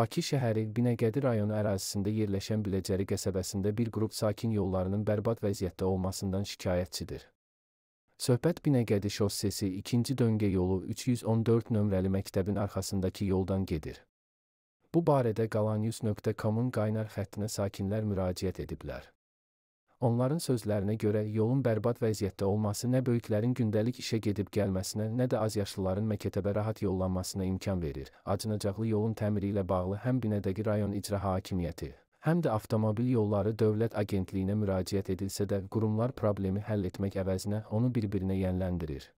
Bakı şəhəri Binəqədi rayonu ərazisində yerləşən Biləcəri qəsəbəsində bir qrup sakin yollarının bərbad vəziyyətdə olmasından şikayətçidir. Söhbət Binəqədi şossesi 2-ci döngə yolu 314 nömrəli məktəbin arxasındakı yoldan gedir. Bu barədə qalanyus.com-un qaynar xəttinə sakinlər müraciət ediblər. Onların sözlərinə görə yolun bərbad vəziyyətdə olması nə böyüklərin gündəlik işə gedib gəlməsinə, nə də azyaşlıların məktəbə rahat yollanmasına imkan verir. Acınacaqlı yolun təmiri ilə bağlı həm Binədəqi rayon icra hakimiyyəti, həm də avtomobil yolları dövlət agentliyinə müraciət edilsə də, qurumlar problemi həll etmək əvəzinə onu bir-birinə yənləndirir.